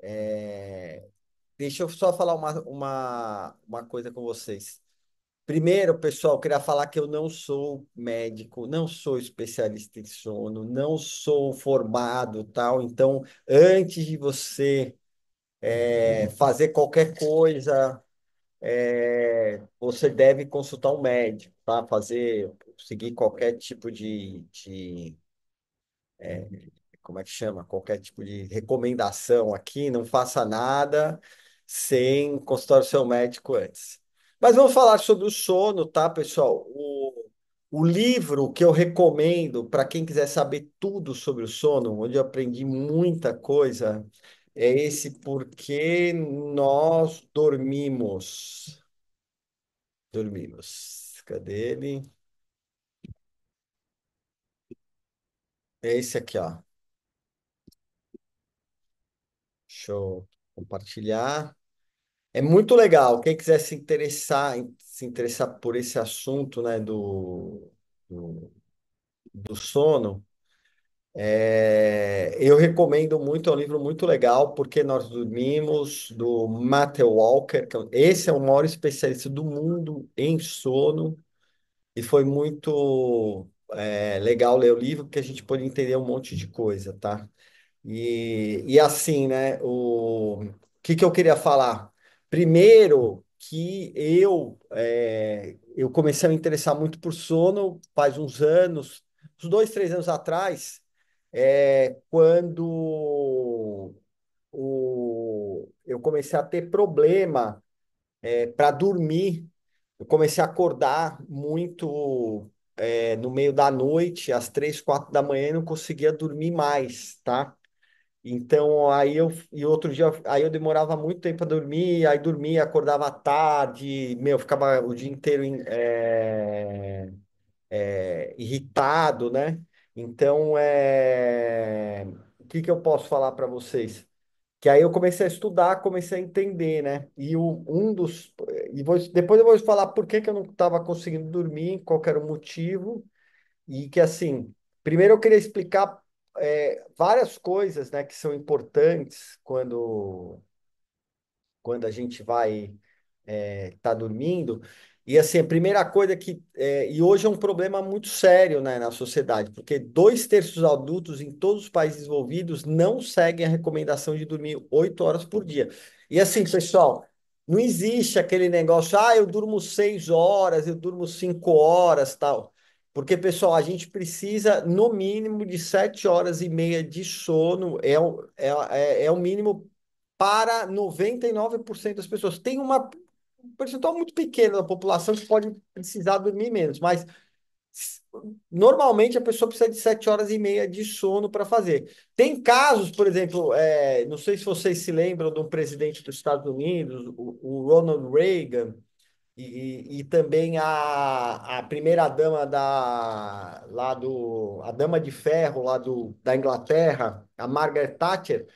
É... Deixa eu só falar uma, uma, uma coisa com vocês. Primeiro, pessoal, eu queria falar que eu não sou médico, não sou especialista em sono, não sou formado, tal. Então, antes de você é, fazer qualquer coisa, é, você deve consultar um médico, tá? Fazer, seguir qualquer tipo de, de, é, como é que chama? Qualquer tipo de recomendação aqui, não faça nada sem consultar o seu médico antes. Mas vamos falar sobre o sono, tá, pessoal? O, o livro que eu recomendo para quem quiser saber tudo sobre o sono, onde eu aprendi muita coisa, é esse Porque Nós Dormimos. Dormimos. Cadê ele? É esse aqui, ó. Deixa eu compartilhar. É muito legal. Quem quiser se interessar, se interessar por esse assunto, né, do, do, do sono, é, eu recomendo muito, é um livro muito legal, Porque Nós Dormimos, do Matthew Walker. É esse é o maior especialista do mundo em sono, e foi muito é, legal ler o livro, porque a gente pode entender um monte de coisa, tá? E, e assim, né? O que, que eu queria falar? Primeiro, que eu, é, eu comecei a me interessar muito por sono faz uns anos, uns dois, três anos atrás, é, quando o, eu comecei a ter problema é, para dormir. Eu comecei a acordar muito é, no meio da noite, às três, quatro da manhã, e não conseguia dormir mais, tá? Então, aí eu, e outro dia, aí eu demorava muito tempo para dormir, aí dormia, acordava tarde, meu, ficava o dia inteiro é, é, irritado, né? Então, é, o que que eu posso falar para vocês? Que aí eu comecei a estudar, comecei a entender, né? E o, um dos. E vou- depois eu vou falar por que que eu não estava conseguindo dormir, qual que era o motivo. E que assim, primeiro eu queria explicar é, várias coisas né, que são importantes quando, quando a gente vai estar é, tá dormindo. E assim, a primeira coisa que. É, e hoje é um problema muito sério né, na sociedade, porque dois terços dos adultos em todos os países desenvolvidos não seguem a recomendação de dormir oito horas por dia. E assim, pessoal, não existe aquele negócio, ah, eu durmo seis horas, eu durmo cinco horas tal. Porque, pessoal, a gente precisa, no mínimo, de sete horas e meia de sono, é, o, é, é, é o mínimo para 99% das pessoas. Tem uma, um percentual muito pequeno da população que pode precisar dormir menos, mas normalmente a pessoa precisa de sete horas e meia de sono para fazer. Tem casos, por exemplo, é, não sei se vocês se lembram de um presidente dos Estados Unidos, o, o Ronald Reagan e, e também a, a primeira dama da, lá do, a dama de ferro lá do, da Inglaterra, a Margaret Thatcher,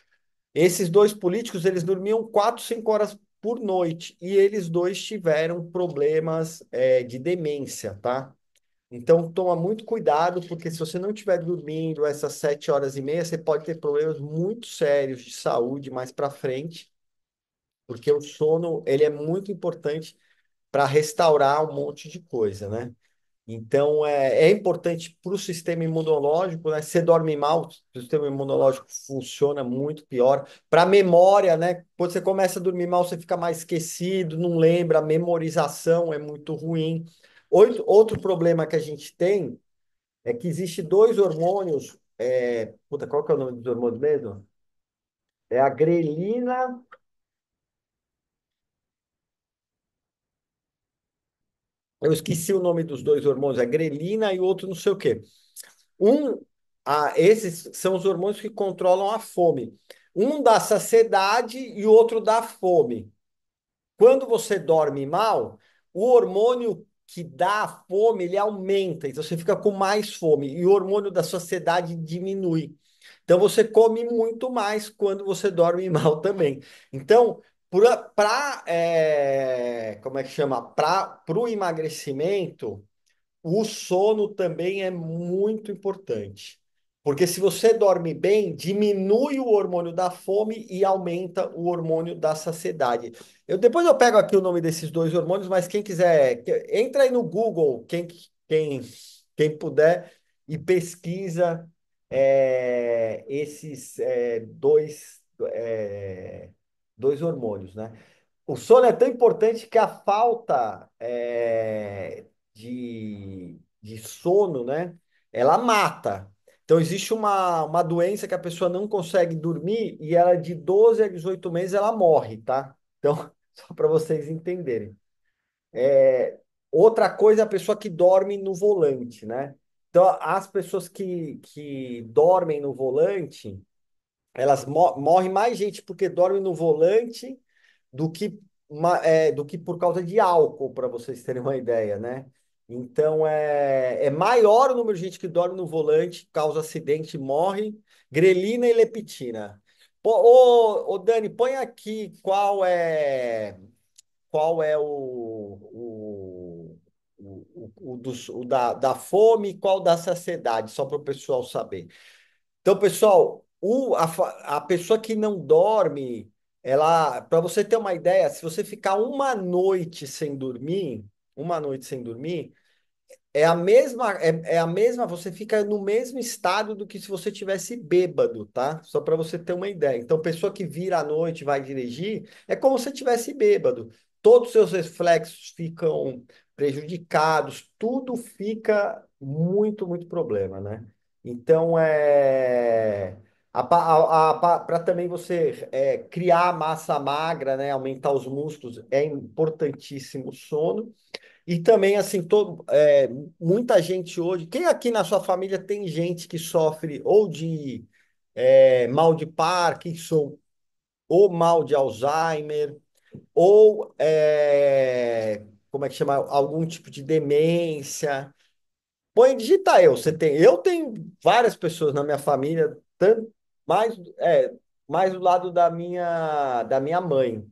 esses dois políticos, eles dormiam quatro, cinco horas por noite e eles dois tiveram problemas é, de demência, tá? Então, toma muito cuidado, porque se você não estiver dormindo essas sete horas e meia, você pode ter problemas muito sérios de saúde mais para frente, porque o sono ele é muito importante para restaurar um monte de coisa, né? Então, é, é importante para o sistema imunológico, né? Você dorme mal, o sistema imunológico funciona muito pior. Para a memória, né? Quando você começa a dormir mal, você fica mais esquecido, não lembra, a memorização é muito ruim. Outro problema que a gente tem é que existe dois hormônios. É... Puta, qual que é o nome dos hormônios mesmo? É a grelina eu esqueci o nome dos dois hormônios, a é grelina e outro não sei o quê. Um, a, esses são os hormônios que controlam a fome. Um dá saciedade e o outro dá fome. Quando você dorme mal, o hormônio que dá a fome, ele aumenta, então você fica com mais fome e o hormônio da saciedade diminui. Então você come muito mais quando você dorme mal também. Então, para, é, como é que chama? Para o emagrecimento, o sono também é muito importante. Porque se você dorme bem, diminui o hormônio da fome e aumenta o hormônio da saciedade. Eu depois eu pego aqui o nome desses dois hormônios, mas quem quiser, entra aí no Google, quem quem quem puder e pesquisa é, esses é, dois é, dois hormônios, né? O sono é tão importante que a falta é, de, de sono, né? Ela mata. Então, existe uma, uma doença que a pessoa não consegue dormir e ela, de 12 a 18 meses, ela morre, tá? Então, só para vocês entenderem. É, outra coisa é a pessoa que dorme no volante, né? Então, as pessoas que, que dormem no volante, elas morrem mais gente porque dorme no volante do que uma, é, do que por causa de álcool, para vocês terem uma ideia, né? Então é, é maior o número de gente que dorme no volante, causa acidente, morre. Grelina e leptina. Pô, ô, ô Dani, põe aqui qual é qual é o, o, o, o, dos, o da, da fome e qual da saciedade, só para o pessoal saber. Então, pessoal, o, a, a pessoa que não dorme, ela, para você ter uma ideia, se você ficar uma noite sem dormir, uma noite sem dormir, é a mesma, é, é a mesma, você fica no mesmo estado do que se você tivesse bêbado, tá? Só para você ter uma ideia. Então, pessoa que vira à noite vai dirigir, é como se tivesse bêbado. Todos os seus reflexos ficam prejudicados, tudo fica muito, muito problema, né? Então, é para também você é, criar massa magra, né, aumentar os músculos, é importantíssimo o sono. E também, assim, todo, é, muita gente hoje. Quem aqui na sua família tem gente que sofre ou de é, mal de Parkinson, ou mal de Alzheimer, ou é, como é que chama? Algum tipo de demência. Põe, digita eu. Você tem, eu tenho várias pessoas na minha família, tanto mais, é, mais do lado da minha, da minha mãe.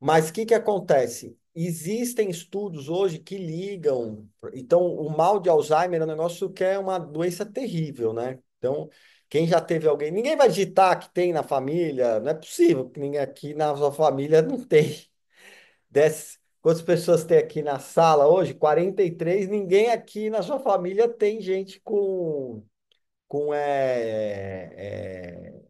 Mas o que, que acontece? Existem estudos hoje que ligam. Então, o mal de Alzheimer é um negócio que é uma doença terrível, né? Então, quem já teve alguém. Ninguém vai digitar que tem na família, não é possível que ninguém aqui na sua família não tem. Desce. Quantas pessoas tem aqui na sala hoje? 43. Ninguém aqui na sua família tem gente com com, é, é,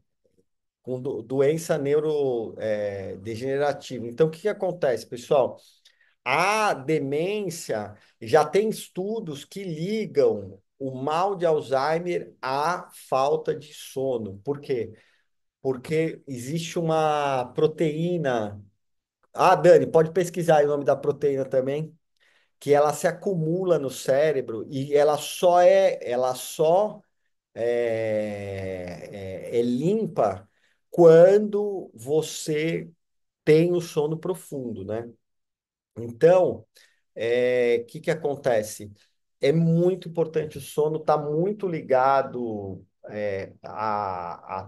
com do, doença neurodegenerativa. Eh, então, o que, que acontece, pessoal? A demência já tem estudos que ligam o mal de Alzheimer à falta de sono. Por quê? Porque existe uma proteína. Ah, Dani, pode pesquisar o nome da proteína também, que ela se acumula no cérebro e ela só é, ela só é, é, é limpa quando você tem o sono profundo, né? Então, o é, que, que acontece? É muito importante o sono, está muito ligado é, há,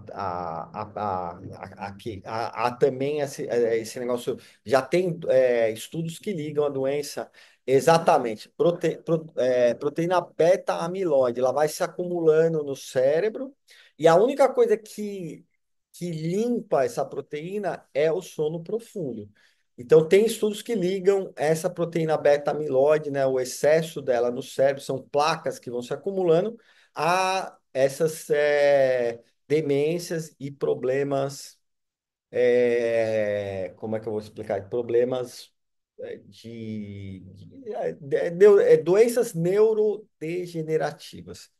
há, também esse, é, esse negócio. Já tem é, estudos que ligam a doença exatamente prote, pro, é, proteína beta-amiloide. Ela vai se acumulando no cérebro, e a única coisa que, que limpa essa proteína é o sono profundo. Então, tem estudos que ligam essa proteína beta-amiloide, né, o excesso dela no cérebro, são placas que vão se acumulando, a essas é, demências e problemas, é, como é que eu vou explicar? Problemas eh, de, de, de doenças neurodegenerativas.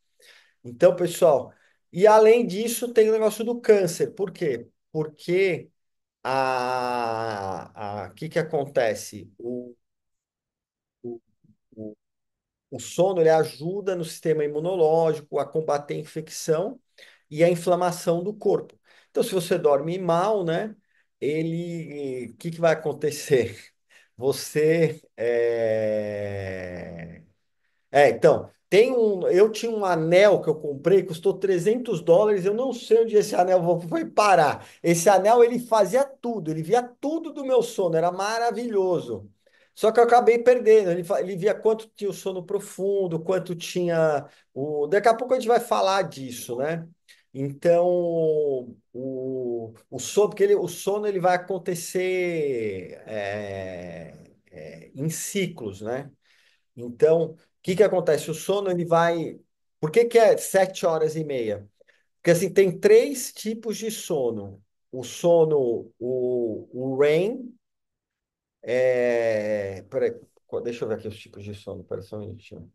Então, pessoal, e além disso, tem o negócio do câncer. Por quê? Porque a, a que que acontece? O, o sono ele ajuda no sistema imunológico a combater a infecção e a inflamação do corpo. Então, se você dorme mal, né? Ele, o que, que vai acontecer? Você é... é, então tem um, eu tinha um anel que eu comprei, custou 300 dólares, eu não sei onde esse anel foi parar. Esse anel ele fazia tudo, ele via tudo do meu sono, era maravilhoso. Só que eu acabei perdendo. Ele, ele via quanto tinha o sono profundo, quanto tinha o. Daqui a pouco a gente vai falar disso, né? Então, o, o sono, porque ele, o sono ele vai acontecer é, é, em ciclos, né? Então, o que, que acontece? O sono ele vai. Por que, que é sete horas e meia? Porque assim, tem três tipos de sono. O sono, o, o REM, é... Peraí, deixa eu ver aqui os tipos de sono, Peraí, só um minutinho.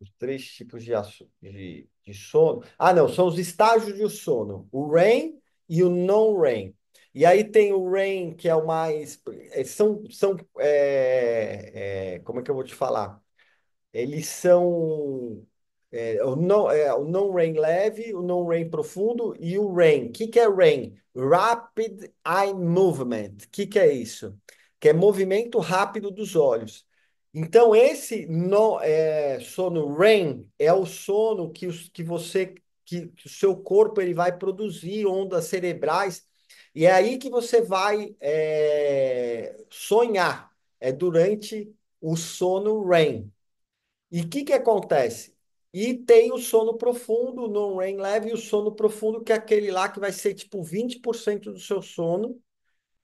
Os três tipos de, de, de sono. Ah, não, são os estágios de sono: o REM e o non-REM. E aí tem o REM, que é o mais. É, são. são é, é, como é que eu vou te falar? Eles são é, o não, é, o não rain leve, o não rain profundo e o rain. O que, que é rain? Rapid eye movement. O que, que é isso? Que é movimento rápido dos olhos. Então, esse não é, sono REM é o sono que, os, que você, que, que, o seu corpo ele vai produzir ondas cerebrais, e é aí que você vai é, sonhar, é durante o sono REM. E o que, que acontece? E tem o sono profundo, no rem leve, e o sono profundo, que é aquele lá que vai ser tipo 20% do seu sono,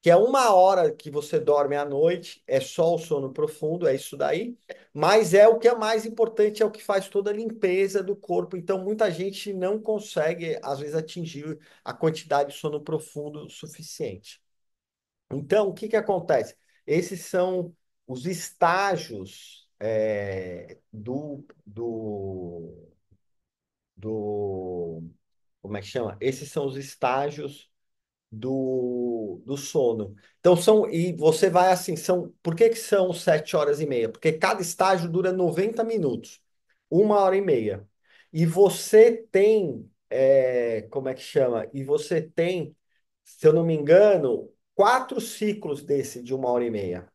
que é uma hora que você dorme à noite, é só o sono profundo, é isso daí. Mas é o que é mais importante, é o que faz toda a limpeza do corpo. Então, muita gente não consegue, às vezes, atingir a quantidade de sono profundo suficiente. Então, o que, que acontece? Esses são os estágios é, do, do, do. Como é que chama? Esses são os estágios do, do sono. Então são, e você vai assim, são, por que que são sete horas e meia? Porque cada estágio dura 90 minutos, uma hora e meia. E você tem, é, como é que chama? E você tem, se eu não me engano, quatro ciclos desse de uma hora e meia.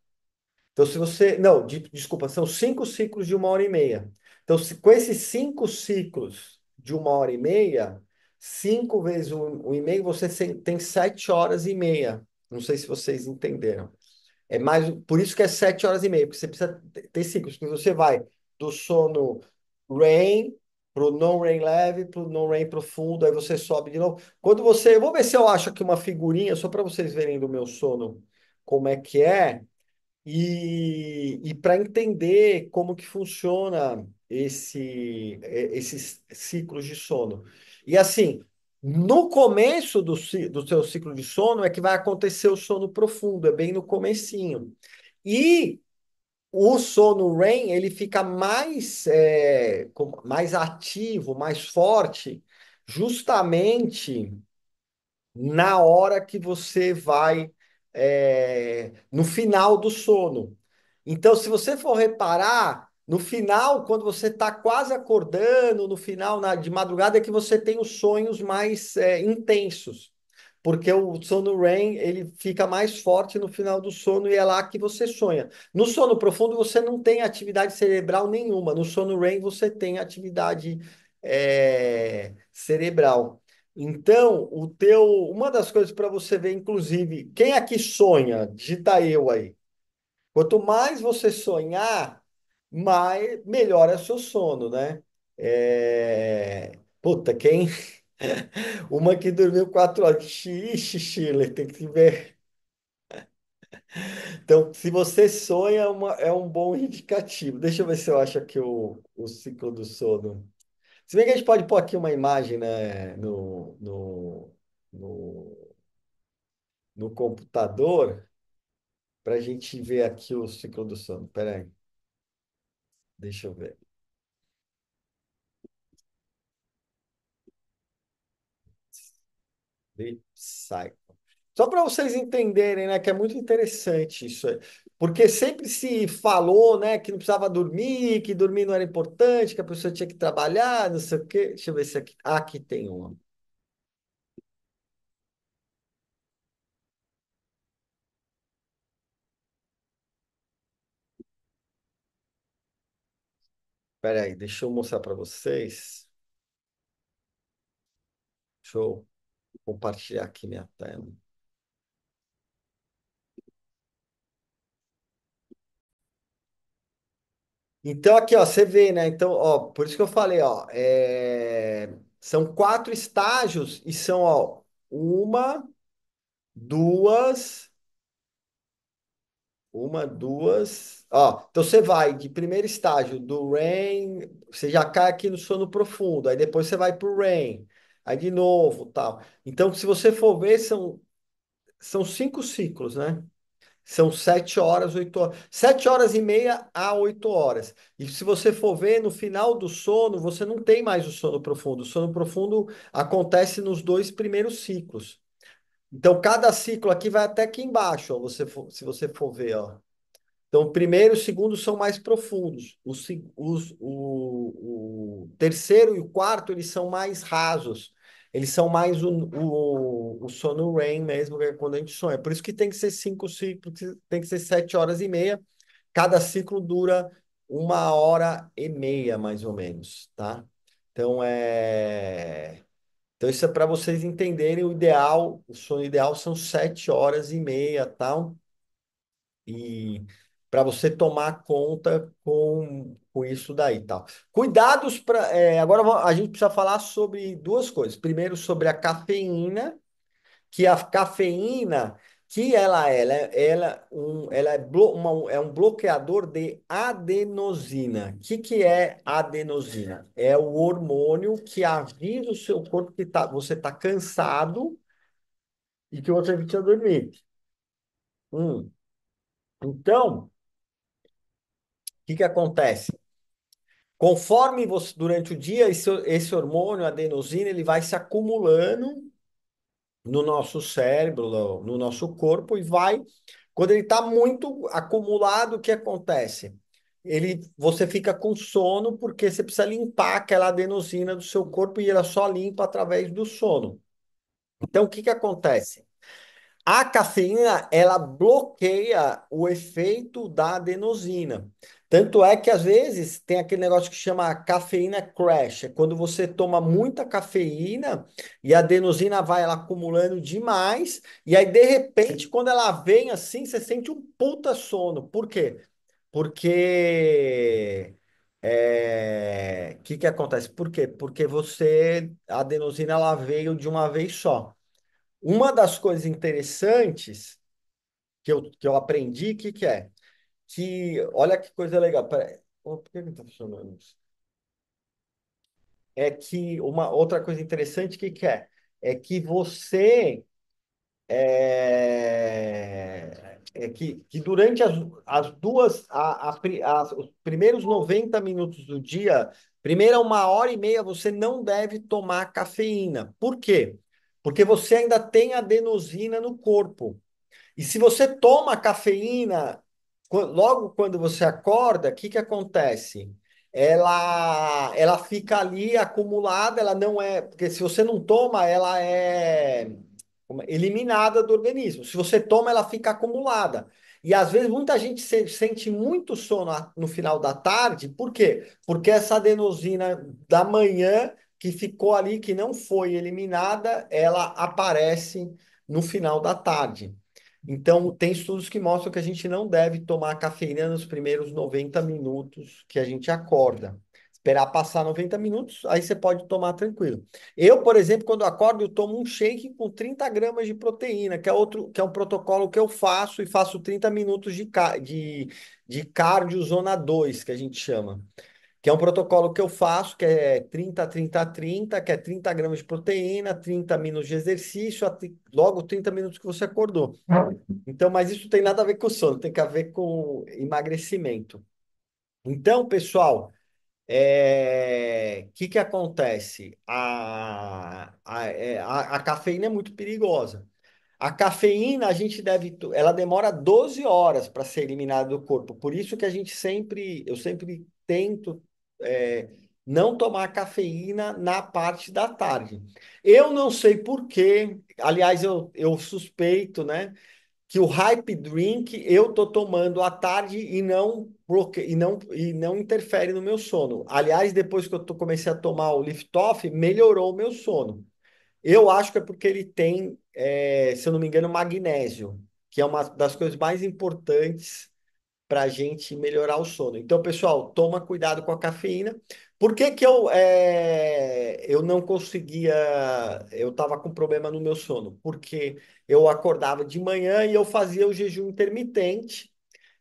Então, se você. Não, de, desculpa, são cinco ciclos de uma hora e meia. Então, se, com esses cinco ciclos de uma hora e meia, cinco vezes um, um e meio você tem sete horas e meia. Não sei se vocês entenderam. É mais, por isso que é sete horas e meia, porque você precisa ter ciclos. Porque você vai do sono REM para o non-REM leve, para o non-REM profundo, aí você sobe de novo. Quando você, vou ver se eu acho aqui uma figurinha só para vocês verem do meu sono como é que é. E, e para entender como que funciona esse, é, esses ciclos de sono. E assim, no começo do, do seu ciclo de sono é que vai acontecer o sono profundo, é bem no comecinho. E o sono REM, ele fica mais, é, mais ativo, mais forte, justamente na hora que você vai é, no final do sono. Então, se você for reparar, no final, quando você está quase acordando, no final na, de madrugada, é que você tem os sonhos mais é, intensos. Porque o sono REM, ele fica mais forte no final do sono e é lá que você sonha. No sono profundo, você não tem atividade cerebral nenhuma. No sono REM, você tem atividade é, cerebral. Então, o teu, uma das coisas para você ver, inclusive, quem aqui sonha, digita eu aí. Quanto mais você sonhar, mais melhor é o seu sono, né? É... Puta, quem? Uma que dormiu quatro horas. xixi, Shirley, tem que ver. Então, se você sonha, é uma- é um bom indicativo. Deixa eu ver se eu acho aqui o, o ciclo do sono. Se bem que a gente pode pôr aqui uma imagem, né, no, no, no, no computador para a gente ver aqui o ciclo do sono. Espera aí. Deixa eu ver. Sleep cycle. Só para vocês entenderem, né, que é muito interessante isso. Porque sempre se falou, né, que não precisava dormir, que dormir não era importante, que a pessoa tinha que trabalhar, não sei o quê. Deixa eu ver se aqui. aqui tem uma. Espera aí, deixa eu mostrar para vocês. Deixa eu compartilhar aqui minha tela. Então, aqui, ó, você vê, né? Então, ó, por isso que eu falei, ó, é, são quatro estágios e são, ó, uma, duas, uma, duas, ó. Então, você vai de primeiro estágio do REM, você já cai aqui no sono profundo, aí depois você vai pro REM, aí de novo, tal. Então, se você for ver, são, são cinco ciclos, né? São sete horas, oito horas. Sete horas e meia a oito horas. E se você for ver, no final do sono, você não tem mais o sono profundo. O sono profundo acontece nos dois primeiros ciclos. Então, cada ciclo aqui vai até aqui embaixo, ó, você for, se você for ver. Ó. Então, o primeiro e o segundo são mais profundos. o, o terceiro e o quarto, eles são mais rasos. Eles são mais o, o, o sono REM mesmo, que é quando a gente sonha. Por isso que tem que ser cinco ciclos, tem que ser sete horas e meia. Cada ciclo dura uma hora e meia, mais ou menos, tá? Então, é... Então, isso é para vocês entenderem o ideal, o sono ideal são sete horas e meia, tal. E para você tomar conta com com isso daí tal. Cuidados para. É, agora a gente precisa falar sobre duas coisas. Primeiro, sobre a cafeína, que a cafeína que ela é, ela, ela, um, ela é, blo, uma, é um bloqueador de adenosina. O que, que é adenosina? É o hormônio que avisa o seu corpo que tá, você está cansado e que você precisa dormir. Hum. Então, o que, que acontece? Conforme você, durante o dia, esse, esse hormônio, a adenosina, ele vai se acumulando no nosso cérebro, no nosso corpo, e vai. Quando ele está muito acumulado, o que acontece? Ele, você fica com sono porque você precisa limpar aquela adenosina do seu corpo e ela só limpa através do sono. Então, o que, que acontece? A cafeína, ela bloqueia o efeito da adenosina. Tanto é que às vezes tem aquele negócio que chama cafeína crash, é quando você toma muita cafeína e a adenosina vai ela acumulando demais, e aí de repente, quando ela vem assim, você sente um puta sono. Por quê? Porque o eh, é... que, que acontece? Por quê? Porque você, a adenosina ela veio de uma vez só. Uma das coisas interessantes que eu, que eu aprendi, que, que é? que olha que coisa legal. Pera- oh, por que não está funcionando isso? É que uma outra coisa interessante que, que é? É que você é, é que, que durante as, as duas, a, a as- os primeiros 90 minutos do dia, primeira uma hora e meia, você não deve tomar cafeína. Por quê? Porque você ainda tem adenosina no corpo. E se você toma cafeína logo quando você acorda, o que, que acontece? Ela, ela fica ali acumulada, ela não é. Porque se você não toma, ela é, é eliminada do organismo. Se você toma, ela fica acumulada. E às vezes muita gente se, sente muito sono no final da tarde, por quê? Porque essa adenosina da manhã que ficou ali, que não foi eliminada, ela aparece no final da tarde. Então, tem estudos que mostram que a gente não deve tomar cafeína nos primeiros 90 minutos que a gente acorda. Esperar passar 90 minutos, aí você pode tomar tranquilo. Eu, por exemplo, quando acordo, eu tomo um shake com 30 gramas de proteína, que é outro, que é um protocolo que eu faço e faço 30 minutos de, de, de cardio zona 2, que a gente chama que é um protocolo que eu faço, que é 30, 30, 30, que é 30 gramas de proteína, 30 minutos de exercício, logo 30 minutos que você acordou. Então, mas isso tem nada a ver com o sono, tem a ver com emagrecimento. Então, pessoal, o é, que, que acontece? A, a, é, a, a cafeína é muito perigosa. A cafeína, a gente deve, ela demora 12 horas para ser eliminada do corpo. Por isso que a gente sempre, eu sempre tento é, não tomar cafeína na parte da tarde. Eu não sei porquê, aliás, eu, eu suspeito, né? Que o hype drink eu tô tomando à tarde e não e não e não interfere no meu sono. Aliás, depois que eu tô, comecei a tomar o liftoff, melhorou o meu sono. Eu acho que é porque ele tem, é, se eu não me engano, magnésio, que é uma das coisas mais importantes para a gente melhorar o sono. Então, pessoal, toma cuidado com a cafeína. Por que que eu, é, eu não conseguia... Eu estava com problema no meu sono? Porque eu acordava de manhã e eu fazia o jejum intermitente.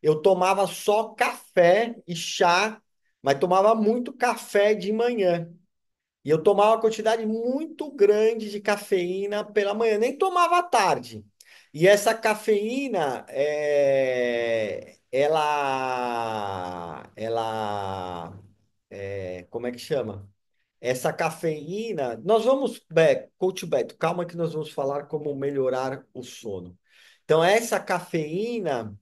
Eu tomava só café e chá, mas tomava muito café de manhã. E eu tomava uma quantidade muito grande de cafeína pela manhã. Nem tomava à tarde. E essa cafeína, é, ela, ela, é, como é que chama? Essa cafeína, nós vamos, coach Beto, calma que nós vamos falar como melhorar o sono. Então, essa cafeína,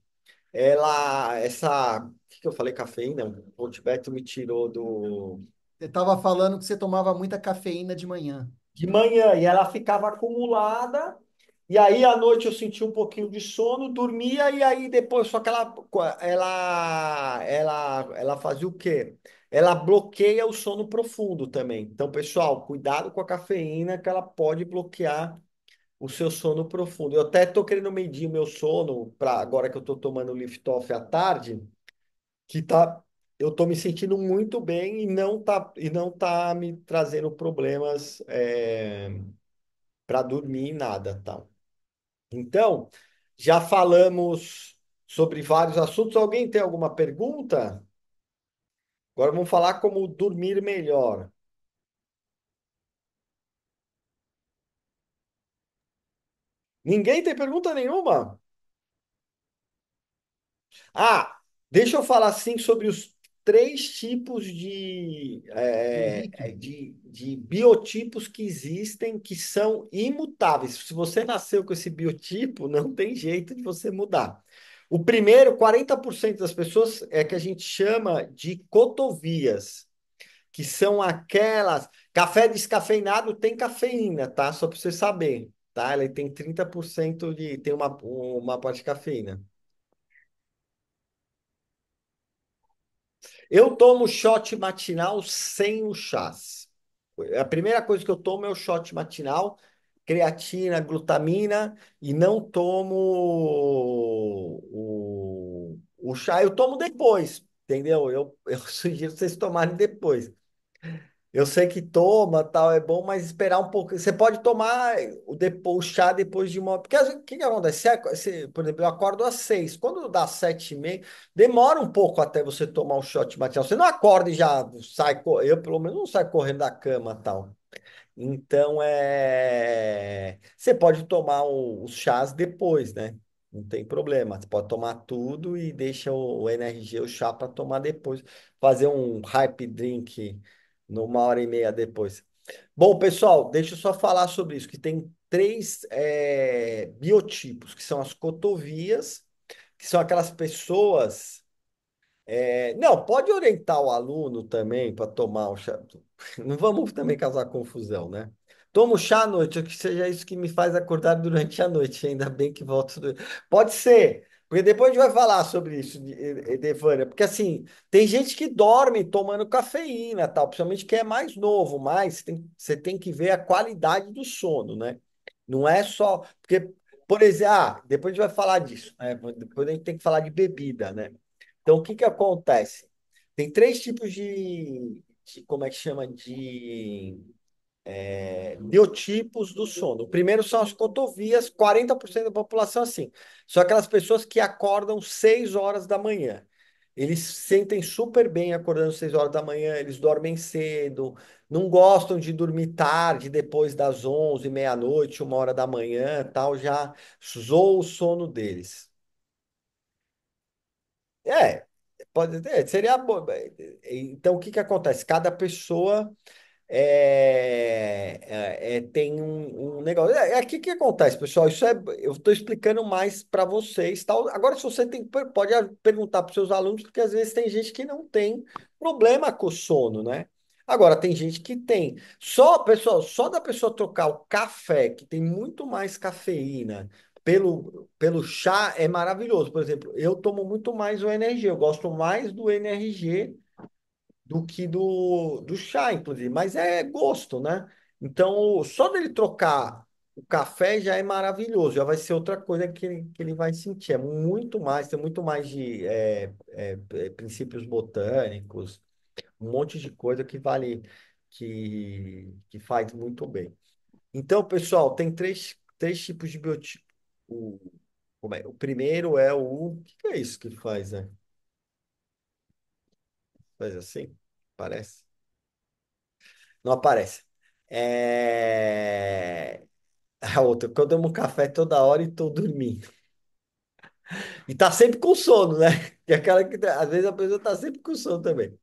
ela, essa, o que, que eu falei cafeína? O coach Beto me tirou do... Você estava falando que você tomava muita cafeína de manhã. De manhã, e ela ficava acumulada e aí, à noite, eu senti um pouquinho de sono, dormia, e aí depois, só que ela, ela, ela, ela fazia o quê? Ela bloqueia o sono profundo também. Então, pessoal, cuidado com a cafeína, que ela pode bloquear o seu sono profundo. Eu até tô querendo medir meu sono, para agora que eu tô tomando o off à tarde, que tá, eu tô me sentindo muito bem e não tá, e não tá me trazendo problemas, é, eh, para dormir, nada, tal. Tá? Então, já falamos sobre vários assuntos. Alguém tem alguma pergunta? Agora vamos falar como dormir melhor. Ninguém tem pergunta nenhuma? Ah, deixa eu falar sim sobre os três tipos de, é, é, é de, de, biotipos que existem que são imutáveis. Se você nasceu com esse biotipo, não tem jeito de você mudar. O primeiro, 40% das pessoas é que a gente chama de cotovias, que são aquelas. Café descafeinado tem cafeína, tá? Só para você saber, tá? Ela tem 30% de. tem uma, uma parte de cafeína. Eu tomo shot matinal sem o chás. A primeira coisa que eu tomo é o shot matinal, creatina, glutamina, e não tomo o, o, chá. Eu tomo depois, entendeu? Eu, eu sugiro vocês tomarem depois. Eu sei que toma, tal, é bom, mas esperar um pouco. Você pode tomar o, depo, o chá depois de uma. Porque o que, que acontece? Você por exemplo, eu acordo às seis. Quando dá sete e meia, demora um pouco até você tomar um shot matinal. Você não acorda e já sai. Eu, pelo menos, não saio correndo da cama, tal. Então, é... você pode tomar o- os chás depois, né? Não tem problema. Você pode tomar tudo e deixa o, o NRG, o chá, para tomar depois. Fazer um hype drink numa hora e meia depois. Bom, pessoal, deixa eu só falar sobre isso, que tem três é, biotipos, que são as cotovias, que são aquelas pessoas. É, não, pode orientar o aluno também para tomar o chá. Não vamos também causar confusão, né? Tomo chá à noite, que seja isso que me faz acordar durante a noite, ainda bem que volto. Do... Pode ser porque depois a gente vai falar sobre isso, Devânia. Eh, porque, assim, tem gente que dorme tomando cafeína, tal, principalmente quem é mais novo, mas você tem, você tem que ver a qualidade do sono, né? Não é só. Porque, por exemplo, ah, depois a gente vai falar disso, né? Depois a gente tem que falar de bebida, né? Então, o que, que acontece? Tem três tipos de, de como é que chama? De é, biotipos do sono. O primeiro são as cotovias, 40% da população é assim. São aquelas pessoas que acordam 6 horas da manhã. Eles sentem super bem acordando 6 horas da manhã, eles dormem cedo, não gostam de dormir tarde, depois das 11, meia-noite, uma hora da manhã, tal, já zoou o sono deles. É, pode, é, seria. É, então, o que que acontece? Cada pessoa é, é, é, tem um, um negócio. É, é, aqui que acontece, pessoal. Isso é, eu estou explicando mais para vocês. Tal. Agora, se você tem, pode perguntar para os seus alunos, porque às vezes tem gente que não tem problema com o sono, né? Agora, tem gente que tem. Só, pessoal, só da pessoa trocar o café, que tem muito mais cafeína, pelo, pelo chá é maravilhoso. Por exemplo, eu tomo muito mais o NRG, eu gosto mais do NRG do que do, do chá, inclusive. Mas é gosto, né? Então, só dele trocar o café já é maravilhoso, já vai ser outra coisa que ele, que ele vai sentir. É muito mais, tem muito mais de é, é, é princípios botânicos, um monte de coisa que vale, que, que faz muito bem. Então, pessoal, tem três, três tipos de biotipo. O, é? o primeiro é o. O que é isso que faz, né? Faz assim? Aparece? Não aparece. É... A outra, que eu tomo café toda hora e tô dormindo. E tá sempre com sono, né? Que é aquela que às vezes a pessoa tá sempre com sono também.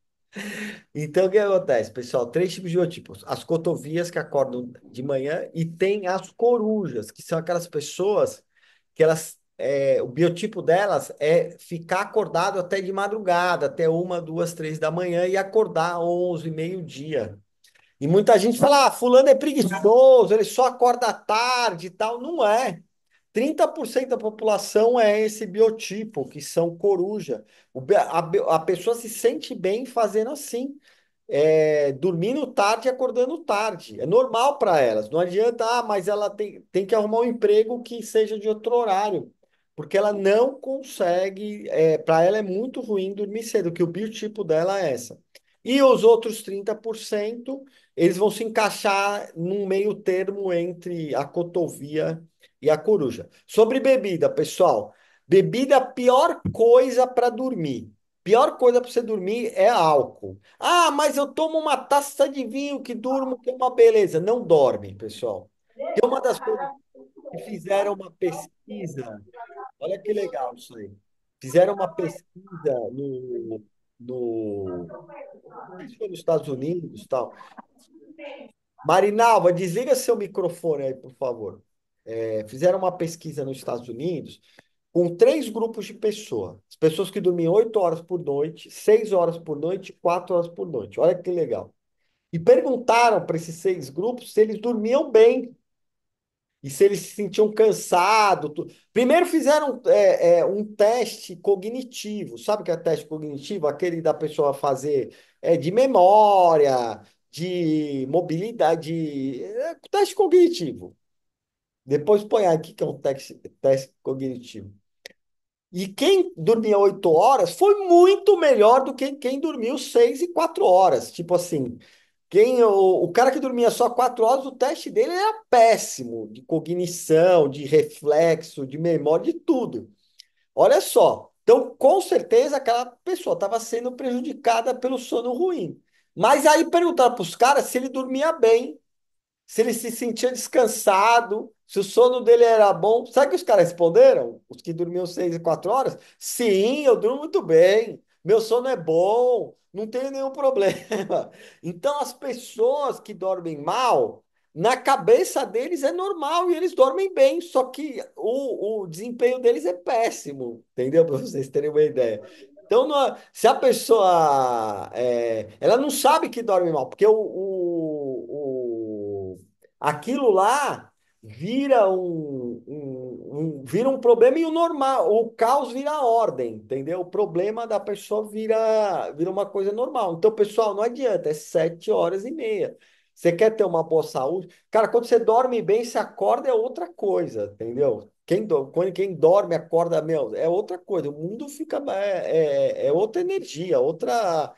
Então, o que acontece, pessoal? Três tipos de otipos. As cotovias que acordam de manhã e tem as corujas, que são aquelas pessoas que elas é, o biotipo delas é ficar acordado até de madrugada, até uma, duas, três da manhã e acordar onze, meio-dia. E muita gente fala, ah, fulano é preguiçoso, ele só acorda tarde e tal. Não é. 30% da população é esse biotipo, que são coruja. O, a, a pessoa se sente bem fazendo assim. É, dormindo tarde e acordando tarde. É normal para elas. Não adianta, ah, mas ela tem, tem que arrumar um emprego que seja de outro horário porque ela não consegue, é, para ela é muito ruim dormir cedo, que o biotipo dela é essa. E os outros 30%, eles vão se encaixar num meio termo entre a cotovia e a coruja. Sobre bebida, pessoal, bebida pior coisa para dormir. Pior coisa para você dormir é álcool. Ah, mas eu tomo uma taça de vinho que durmo, que é uma beleza. Não dorme, pessoal. E uma das coisas fizeram uma pesquisa. Olha que legal isso aí. Fizeram uma pesquisa no, no, nos Estados Unidos tal. Marinalva, desliga seu microfone aí, por favor. É, fizeram uma pesquisa nos Estados Unidos com três grupos de pessoas. As pessoas que dormiam oito horas por noite, seis horas por noite, quatro horas por noite. Olha que legal. E perguntaram para esses seis grupos se eles dormiam bem e se eles se sentiam cansados. Tu... Primeiro fizeram é, é, um teste cognitivo. Sabe o que é teste cognitivo? Aquele da pessoa fazer é, de memória, de mobilidade, de... É, teste cognitivo. Depois põe aqui que é um teste, teste cognitivo. E quem dormia oito horas foi muito melhor do que quem dormiu seis e quatro horas. Tipo assim, quem, o, o, cara que dormia só quatro horas, o teste dele era péssimo, de cognição, de reflexo, de memória, de tudo. Olha só. Então, com certeza, aquela pessoa estava sendo prejudicada pelo sono ruim. Mas aí perguntaram para os caras se ele dormia bem, se ele se sentia descansado, se o sono dele era bom. Sabe o que os caras responderam? Os que dormiam seis e quatro horas? Sim, eu durmo muito bem meu sono é bom, não tenho nenhum problema. Então, as pessoas que dormem mal, na cabeça deles é normal e eles dormem bem, só que o, o desempenho deles é péssimo, entendeu? Para vocês terem uma ideia. Então, não, é, se a pessoa. É, ela não sabe que dorme mal, porque o, o, o aquilo lá vira um, um vira um problema e o normal, o caos vira ordem, entendeu? O problema da pessoa vira, vira uma coisa normal. Então, pessoal, não adianta, é sete horas e meia. Você quer ter uma boa saúde? Cara, quando você dorme bem, você acorda é outra coisa, entendeu? Quem, do, quando quem dorme, acorda, meu, é outra coisa. O mundo fica. É, é, é outra energia, outra.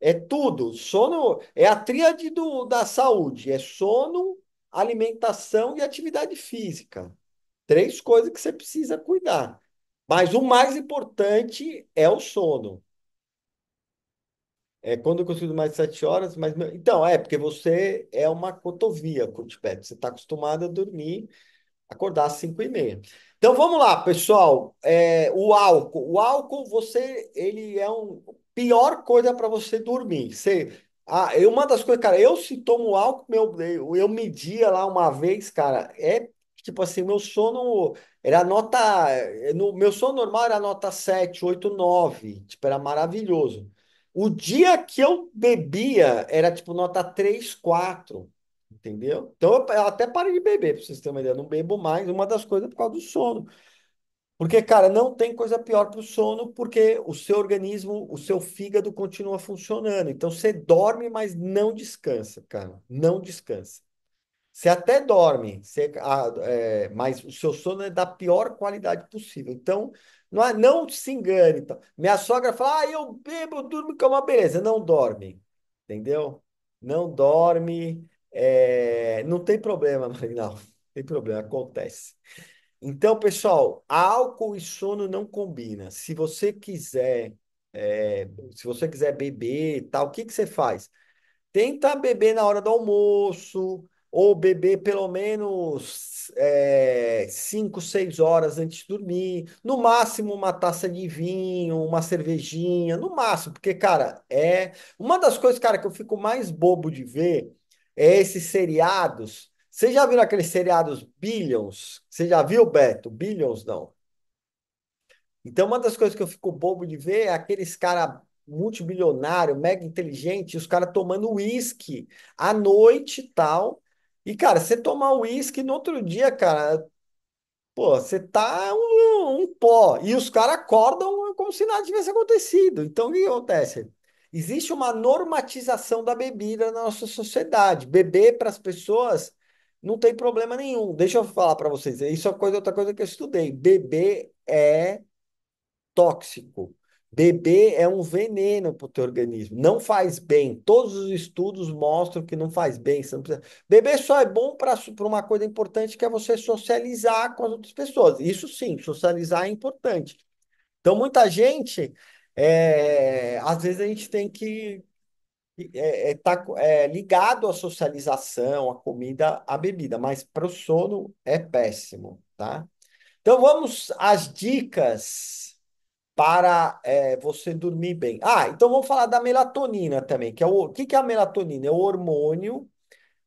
É tudo. Sono é a tríade do, da saúde: é sono, alimentação e atividade física. Três coisas que você precisa cuidar. Mas o mais importante é o sono. É quando eu consigo mais de sete horas, mas então é porque você é uma cotovia, Curtipet. Você está acostumado a dormir, acordar às cinco e meia. Então vamos lá, pessoal. É, o álcool, o álcool você, ele é um pior coisa para você dormir. Você, ah, uma das coisas, cara, eu se tomo álcool, meu, eu media lá uma vez, cara, é Tipo assim, meu sono era nota. No, meu sono normal era nota 7, 8, 9. Tipo, era maravilhoso. O dia que eu bebia era tipo nota 3, 4. Entendeu? Então eu, até parei de beber, pra vocês terem uma ideia. Eu não bebo mais. Uma das coisas é por causa do sono. Porque, cara, não tem coisa pior para o sono, porque o seu organismo, o seu fígado continua funcionando. Então você dorme, mas não descansa, cara. Não descansa. Você até dorme, você, ah, é, mas o seu sono é da pior qualidade possível. Então, não, é, não se engane. Então. Minha sogra fala: ah, eu bebo, durmo com é uma beleza. Não dorme, entendeu? Não dorme. É... Não tem problema, Marinal. Não tem problema, acontece. Então, pessoal, álcool e sono não combina. Se você quiser, é... se você quiser beber e tal, o que, que você faz? Tenta beber na hora do almoço ou beber pelo menos é, cinco, seis horas antes de dormir, no máximo uma taça de vinho, uma cervejinha, no máximo, porque, cara, é uma das coisas, cara, que eu fico mais bobo de ver é esses seriados. Você já viu aqueles seriados Billions? Você já viu, Beto? Billions não. Então, uma das coisas que eu fico bobo de ver é aqueles cara multibilionário, mega inteligente, os caras tomando uísque à noite e tal, e, cara, você tomar uísque no outro dia, cara, pô, você tá um, um pó. E os caras acordam como se nada tivesse acontecido. Então, o que acontece? Existe uma normatização da bebida na nossa sociedade. Beber para as pessoas não tem problema nenhum. Deixa eu falar para vocês. Isso é coisa, outra coisa que eu estudei. Beber é tóxico. Beber é um veneno para o teu organismo. Não faz bem. Todos os estudos mostram que não faz bem. Não precisa... Beber só é bom para uma coisa importante que é você socializar com as outras pessoas. Isso sim, socializar é importante. Então, muita gente, é... às vezes a gente tem que estar é, é, tá, é, ligado à socialização, à comida, à bebida, mas para o sono é péssimo, tá? Então, vamos às dicas para é, você dormir bem. Ah, então vamos falar da melatonina também, que é o, o que, é a melatonina? É o hormônio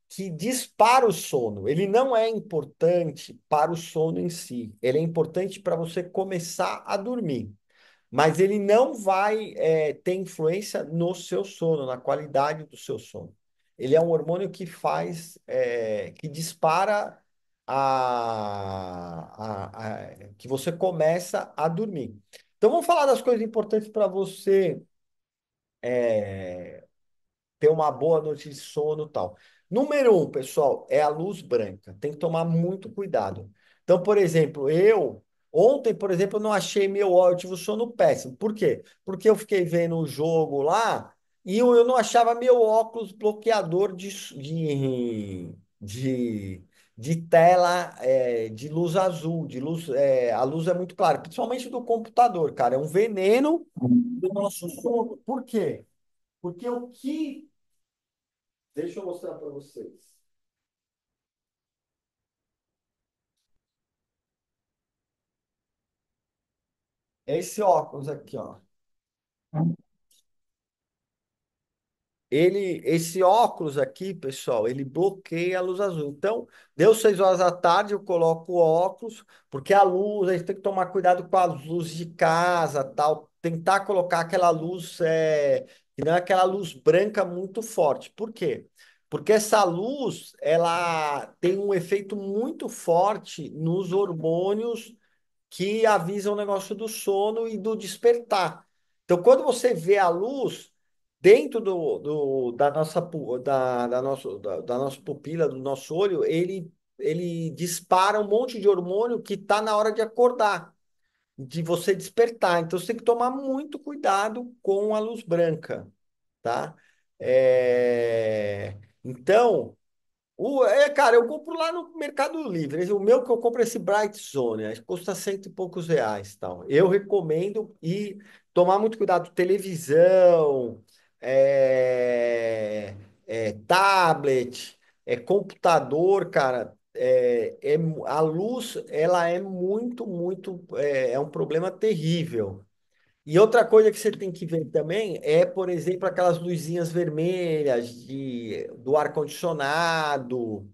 que dispara o sono. Ele não é importante para o sono em si, ele é importante para você começar a dormir. Mas ele não vai é, ter influência no seu sono, na qualidade do seu sono. Ele é um hormônio que faz, é, que dispara a, a, a, que você começa a dormir. Então vamos falar das coisas importantes para você é, ter uma boa noite de sono tal. Número um, pessoal, é a luz branca. Tem que tomar muito cuidado. Então, por exemplo, eu Ontem, por exemplo, não achei meu óleo, eu tive um sono péssimo. Por quê? Porque eu fiquei vendo o jogo lá e eu, eu não achava meu óculos bloqueador de, de, de, de tela é, de luz azul, de luz, é, a luz é muito clara, principalmente do computador, cara, é um veneno do nosso sono. Por quê? Porque o que. Deixa eu mostrar para vocês. É esse óculos aqui, ó ele, esse óculos aqui, pessoal, ele bloqueia a luz azul. Então, deu 6 horas da tarde, eu coloco o óculos, porque a luz, a gente tem que tomar cuidado com as luzes de casa, tal, tentar colocar aquela luz, é, que não é aquela luz branca muito forte. Por quê? Porque essa luz, ela tem um efeito muito forte nos hormônios que avisam o negócio do sono e do despertar. Então, quando você vê a luz, dentro do, do, da nossa da, da, nosso, da, da nossa pupila, do nosso olho, ele, ele dispara um monte de hormônio que está na hora de acordar, de você despertar. Então você tem que tomar muito cuidado com a luz branca, tá? É... Então, o, é, cara, eu compro lá no Mercado Livre. O meu que eu compro é esse Bright Zone, custa cento e poucos reais, tal. Eu recomendo e tomar muito cuidado televisão, é, é, tablet, é computador, cara, é, é, a luz ela é muito, muito é, é, um problema terrível. E outra coisa que você tem que ver também é, por exemplo, aquelas luzinhas vermelhas de, do ar-condicionado,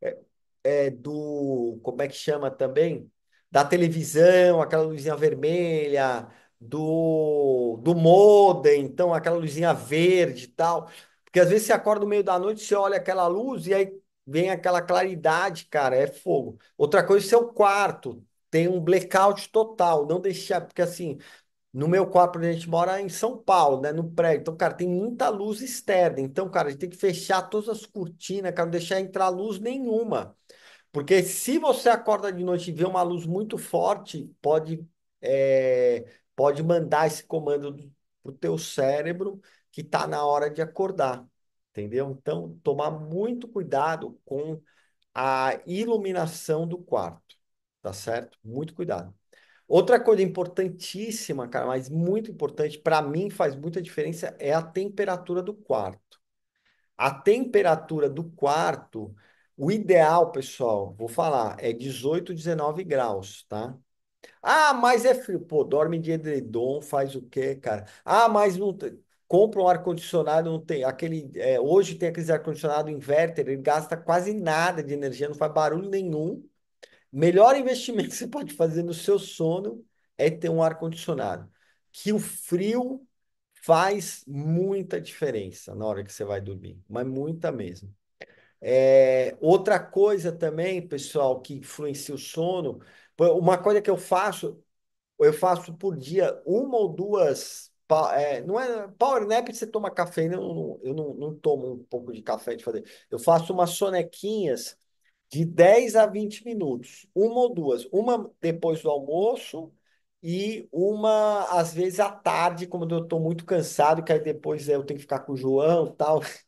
é, é do, como é que chama também? Da televisão, aquela luzinha vermelha, do, do modem, então aquela luzinha verde e tal. Porque às vezes você acorda no meio da noite, você olha aquela luz e aí vem aquela claridade, cara, é fogo. Outra coisa, seu quarto tem um blackout total, não deixar, porque assim, no meu quarto a gente mora é em São Paulo, né, no prédio. Então, cara, tem muita luz externa. Então, cara, a gente tem que fechar todas as cortinas, cara, não deixar entrar luz nenhuma. Porque se você acorda de noite e vê uma luz muito forte, pode é, pode mandar esse comando para o teu cérebro que está na hora de acordar, entendeu? Então, tomar muito cuidado com a iluminação do quarto, tá certo? Muito cuidado. Outra coisa importantíssima, cara, mas muito importante, para mim faz muita diferença, é a temperatura do quarto. A temperatura do quarto, o ideal, pessoal, vou falar, é 18, 19 graus, tá? Ah, mas é frio. Pô, dorme de edredom, faz o quê, cara? Ah, mas não tem- compra um ar-condicionado, não tem. Aquele, é, hoje tem aqueles ar-condicionado inverter, ele gasta quase nada de energia, não faz barulho nenhum. Melhor investimento que você pode fazer no seu sono é ter um ar-condicionado. Que o frio faz muita diferença na hora que você vai dormir, mas muita mesmo. É, outra coisa também, pessoal, que influencia o sono uma coisa que eu faço, eu faço por dia uma ou duas. É, não é power nap você toma café eu, não, eu não, não tomo um pouco de café de fazer. Eu faço umas sonequinhas de 10 a 20 minutos, uma ou duas, uma depois do almoço e uma às vezes à tarde, quando eu estou muito cansado, que aí depois eu tenho que ficar com o João, tal.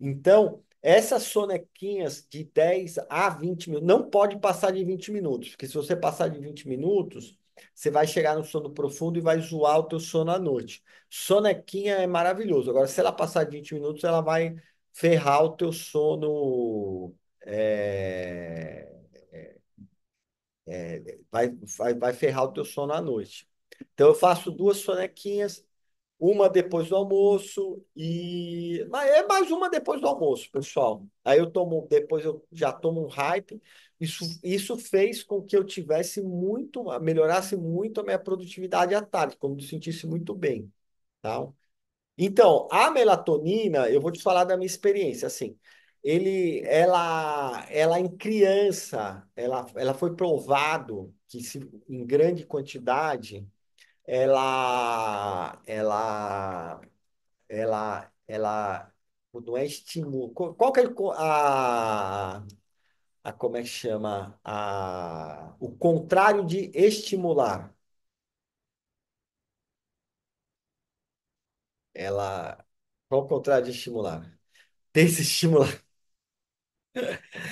Então, essas sonequinhas de 10 a 20 minutos, não pode passar de 20 minutos, porque se você passar de 20 minutos, você vai chegar no sono profundo e vai zoar o teu sono à noite. Sonequinha é maravilhoso. Agora, se ela passar de 20 minutos, ela vai ferrar o teu sono. É, é... É... vai, vai, vai ferrar o teu sono à noite. Então, eu faço duas sonequinhas, uma depois do almoço e mas é mais uma depois do almoço, pessoal. Aí eu tomo, depois eu já tomo um hype. Isso, isso fez com que eu tivesse muito, melhorasse muito a minha produtividade à tarde, como me sentisse muito bem, tá? Então, a melatonina, eu vou te falar da minha experiência, assim, ele, ela, ela em criança, ela, ela foi provado que se, em grande quantidade ela, ela, ela, ela não é estímulo. Qual qual que é a, a como é que chama? A, o contrário de estimular. Ela, qual o contrário de estimular? Desestimular.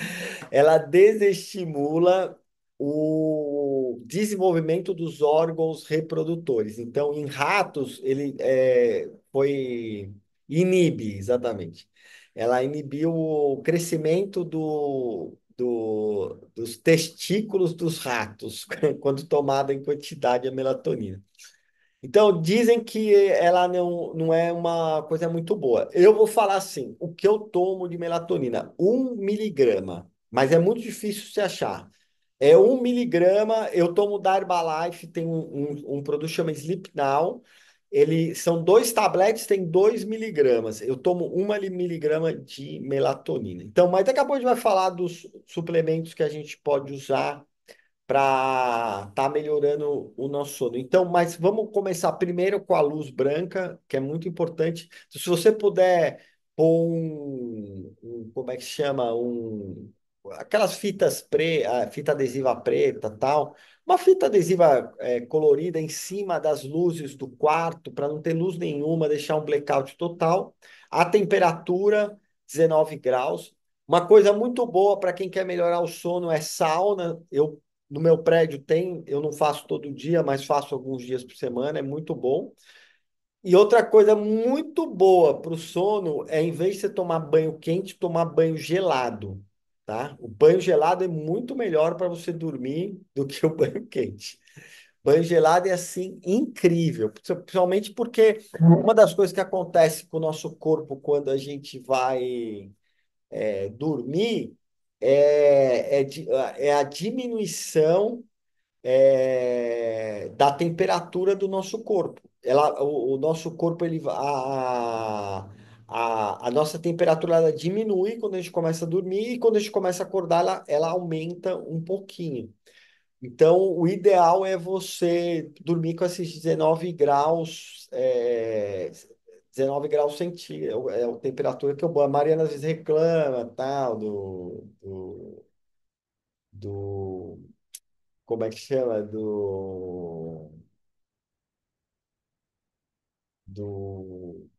Ela desestimula o desenvolvimento dos órgãos reprodutores. Então, em ratos, ele é, foi. inibe, exatamente. Ela inibiu o crescimento do, do, dos testículos dos ratos, quando tomada em quantidade a melatonina. Então, dizem que ela não, não é uma coisa muito boa. Eu vou falar assim: o que eu tomo de melatonina? Um miligrama, mas é muito difícil se achar. É um miligrama, eu tomo da Herbalife, tem um, um, um produto que chama Sleep Now, ele são dois tabletes, tem dois miligramas. Eu tomo uma miligrama de melatonina. Então, mas daqui a pouco a gente vai falar dos suplementos que a gente pode usar para estar tá melhorando o nosso sono. Então, mas vamos começar primeiro com a luz branca, que é muito importante. se você puder pôr um, um como é que chama? Um aquelas fitas pre, fita adesiva preta, tal, uma fita adesiva é, colorida em cima das luzes do quarto para não ter luz nenhuma, deixar um blackout total. A temperatura 19 graus. Uma coisa muito boa para quem quer melhorar o sono é sauna. Eu no meu prédio tem, eu não faço todo dia, mas faço alguns dias por semana, é muito bom. E outra coisa muito boa para o sono é, em vez de você tomar banho quente, tomar banho gelado tá? O banho gelado é muito melhor para você dormir do que o banho quente. Banho gelado é assim incrível, principalmente porque uma das coisas que acontece com o nosso corpo quando a gente vai é, dormir é, é, é, a diminuição é, da temperatura do nosso corpo. Ela, o, o nosso corpo ele a, a a, a nossa temperatura ela diminui quando a gente começa a dormir e quando a gente começa a acordar, ela, ela aumenta um pouquinho. Então, o ideal é você dormir com esses 19 graus, é, 19 graus centígrados, é, é a temperatura que eu. A Mariana às vezes reclama, tal, do, do, do. Como é que chama? Do. Do.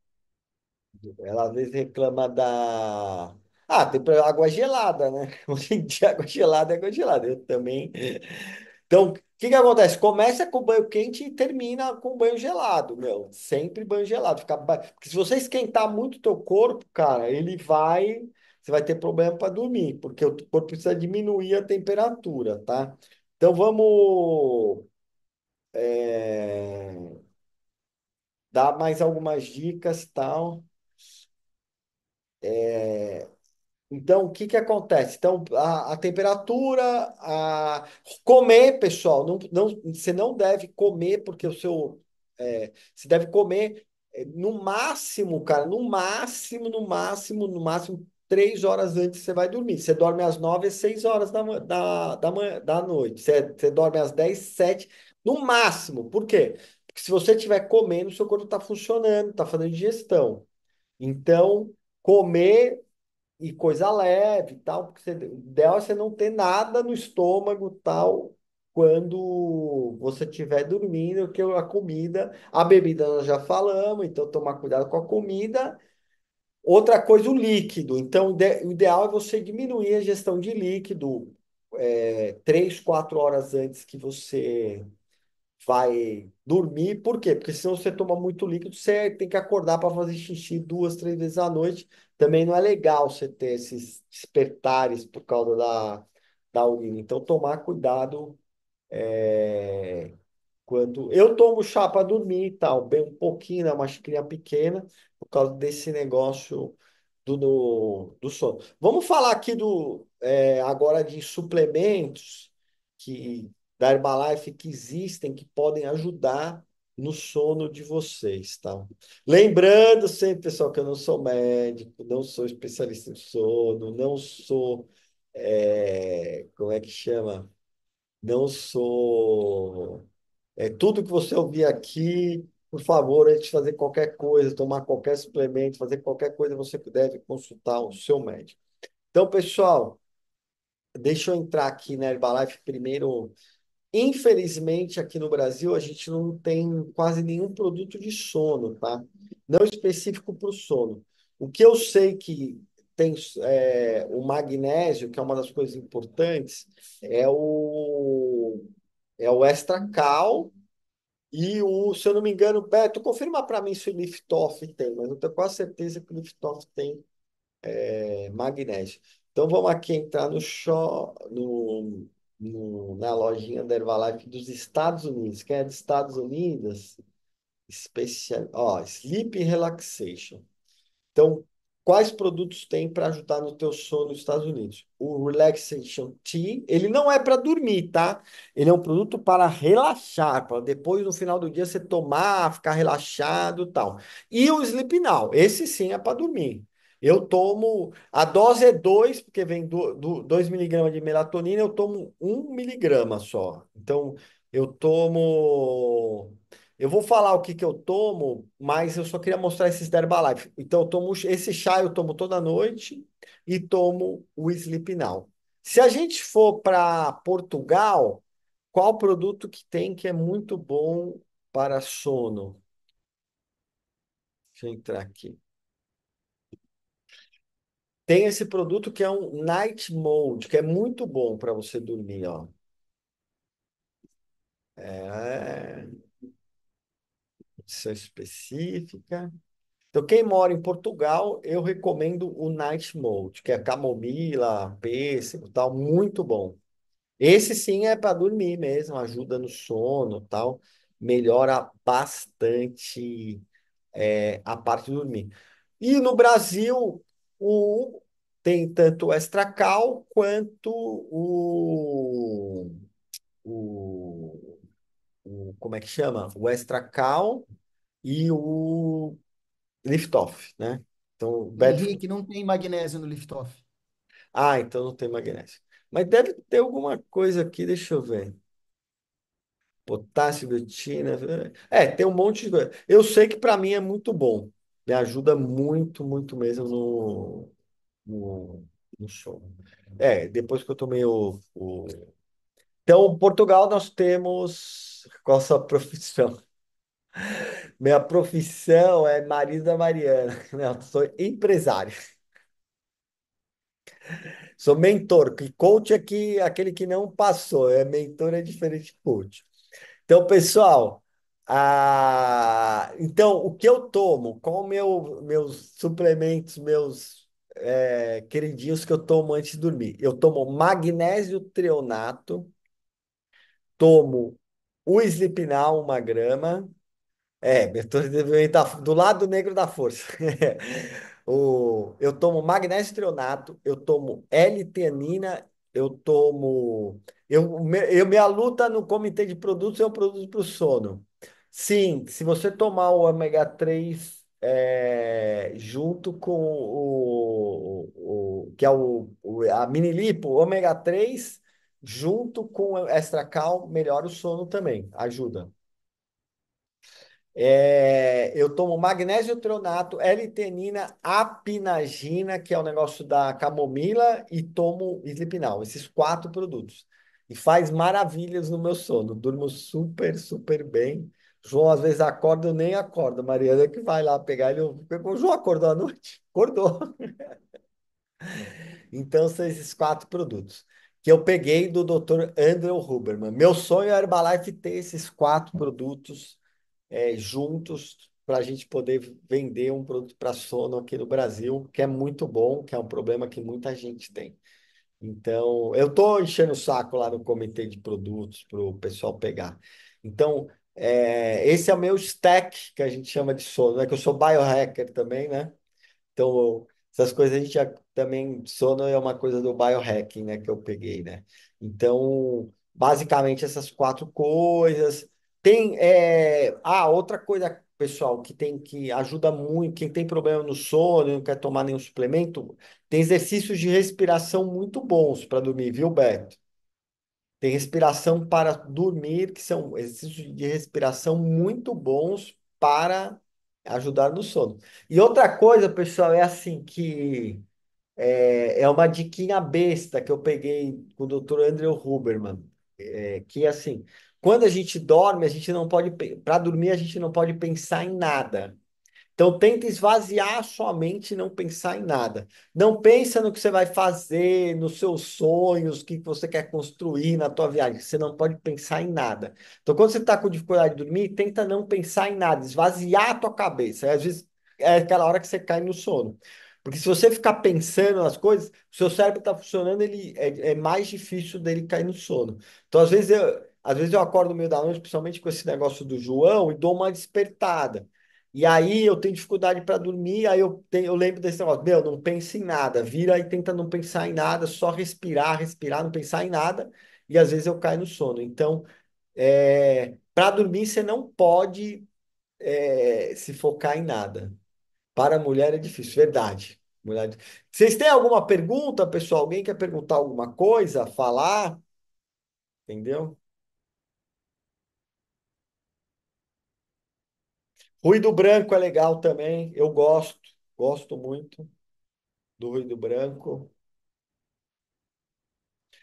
Ela às vezes reclama da. Ah, tem água gelada, né? Hoje em dia, água gelada é água gelada. Eu também. Então, o que que acontece? Começa com banho quente e termina com banho gelado, meu. Sempre banho gelado. Fica... Porque se você esquentar muito o teu corpo, cara, ele vai... Você vai ter problema para dormir, porque o teu corpo precisa diminuir a temperatura, tá? Então, vamos... é, Dar mais algumas dicas, tal. É, então, o que que acontece? Então, a, a temperatura, a comer, pessoal, não, não, você não deve comer porque o seu é, você deve comer é, no máximo, cara, no máximo, no máximo, no máximo três horas antes você vai dormir. Você dorme às nove, seis horas da, da, da, manhã, da noite. Você, você dorme às dez, sete, no máximo. Por quê? Porque se você estiver comendo, seu corpo está funcionando, está fazendo digestão. Então, comer e coisa leve tal, porque você, o ideal é você não ter nada no estômago tal quando você estiver dormindo, que a comida, a bebida nós já falamos, então tomar cuidado com a comida. Outra coisa, o líquido. Então, o ideal é você diminuir a gestão de líquido é, três, quatro horas antes que você vai dormir. Por quê? Porque se você toma muito líquido, você tem que acordar para fazer xixi duas, três vezes à noite. Também não é legal você ter esses despertares por causa da, da urina. Então, tomar cuidado é, quando. Eu tomo chá para dormir e tal, bem um pouquinho, né? Uma xícara pequena, por causa desse negócio. Do, do, do sono. Vamos falar aqui do é, agora de suplementos que da Herbalife que existem que podem ajudar no sono de vocês, tá? Lembrando sempre, pessoal, que eu não sou médico, não sou especialista em sono, não sou, é, como é que chama? Não sou. É, tudo que você ouvir aqui, por favor, antes de fazer qualquer coisa, tomar qualquer suplemento, fazer qualquer coisa, você deve consultar o seu médico. Então, pessoal, deixa eu entrar aqui na Herbalife primeiro Infelizmente, aqui no Brasil, a gente não tem quase nenhum produto de sono, tá? Não específico para o sono. O que eu sei que tem é, o magnésio, que é uma das coisas importantes, é o, é o extra cal e o, se eu não me engano, Beto, confirma para mim se o liftoff tem, mas eu tenho quase certeza que o liftoff tem é, magnésio. Então vamos aqui entrar no, show, no no, na lojinha da Herbalife dos Estados Unidos. Quem é dos Estados Unidos? Especial, ó, Sleep Relaxation. Então, quais produtos tem para ajudar no teu sono nos Estados Unidos? O Relaxation Tea, ele não é para dormir, tá? Ele é um produto para relaxar, para depois no final do dia você tomar, ficar relaxado, tal. E o Sleep Now, esse sim é para dormir. Eu tomo. A dose é 2, porque vem 2 miligramas de melatonina, eu tomo 1 um miligrama só. Então, eu tomo. Eu vou falar o que, que eu tomo, mas eu só queria mostrar esses da Herbalife. Então, eu tomo esse chá, eu tomo toda noite e tomo o Sleep Now. Se a gente for para Portugal, qual produto que tem que é muito bom para sono? Deixa eu entrar aqui. Tem esse produto que é um night mode, que é muito bom para você dormir, ó. É, edição específica. Então, quem mora em Portugal, eu recomendo o Night Mode, que é camomila, pêssego, tal, muito bom. Esse sim é para dormir mesmo, ajuda no sono, tal, melhora bastante é, a parte de dormir. E no Brasil, o, tem tanto o extracal quanto o, o, o, Como é que chama? O extracal e o liftoff, né? Então, bad... Henrique, não tem magnésio no liftoff. Ah, então não tem magnésio. Mas deve ter alguma coisa aqui, deixa eu ver. Potássio, betina É, tem um monte de coisa. Eu sei que para mim é muito bom me ajuda muito, muito mesmo no, no, no show. É, depois que eu tomei o, o... Então, Portugal, nós temos. Qual a sua profissão? Minha profissão é marido da Mariana. Não, sou empresário. Sou mentor, que coach é que, aquele que não passou. É mentor é diferente de coach. Então, pessoal. Ah, então, o que eu tomo, qual meu, meus suplementos, meus é, queridinhos que eu tomo antes de dormir? Eu tomo magnésio treonato, tomo o Slipinal, uma grama. É, do lado negro da força. o, eu tomo magnésio treonato, eu tomo L-teanina, eu tomo. Eu, eu, minha luta no comitê de produtos, eu produzo para o sono. Sim, se você tomar o ômega 3 é, junto com o, o, o- que é o, o- a minilipo, o ômega 3 junto com o extra cal, melhora o sono também, ajuda. É, eu tomo magnésio tronato, L-tenina, apinagina, que é o negócio da camomila, e tomo Slipinal, esses quatro produtos. E faz maravilhas no meu sono. Durmo super, super bem. João às vezes acorda, eu nem acordo. Mariana é que vai lá pegar ele. Eu... João acordou à noite? Acordou. É. então, são esses quatro produtos que eu peguei do Dr. Andrew Huberman. Meu sonho é Herbalife ter esses quatro produtos é, juntos para a gente poder vender um produto para sono aqui no Brasil, que é muito bom, que é um problema que muita gente tem. Então, eu estou enchendo o saco lá no comitê de produtos para o pessoal pegar. Então, é, esse é o meu stack, que a gente chama de sono, né? Que eu sou biohacker também, né? Então, essas coisas a gente já, também, sono é uma coisa do biohacking, né? Que eu peguei, né? Então, basicamente essas quatro coisas. Tem, é... ah, outra coisa, pessoal, que tem que ajuda muito, quem tem problema no sono e não quer tomar nenhum suplemento, tem exercícios de respiração muito bons para dormir, viu, Beto? Tem respiração para dormir, que são exercícios de respiração muito bons para ajudar no sono. E outra coisa, pessoal, é assim que é, é uma diquinha besta que eu peguei com o Dr. Andrew Huberman, é, que é assim, quando a gente dorme, a gente não pode para dormir a gente não pode pensar em nada. Então tenta esvaziar a sua mente e não pensar em nada. Não pensa no que você vai fazer, nos seus sonhos, o que você quer construir na tua viagem. Você não pode pensar em nada. Então quando você está com dificuldade de dormir, tenta não pensar em nada, esvaziar a tua cabeça. Às vezes é aquela hora que você cai no sono. Porque se você ficar pensando nas coisas, o seu cérebro está funcionando, ele é, é, mais difícil dele cair no sono. Então, às vezes, eu, às vezes eu acordo no meio da noite, principalmente com esse negócio do João, e dou uma despertada. E aí eu tenho dificuldade para dormir, aí eu, tenho, eu lembro desse negócio, meu, não pense em nada, vira e tenta não pensar em nada, só respirar, respirar, não pensar em nada, e às vezes eu caio no sono. Então, é, para dormir você não pode é, se focar em nada. Para a mulher é difícil, verdade. Mulher... É vocês têm alguma pergunta, pessoal? Alguém quer perguntar alguma coisa, falar? Entendeu? Ruído branco é legal também, eu gosto, gosto muito do ruído branco.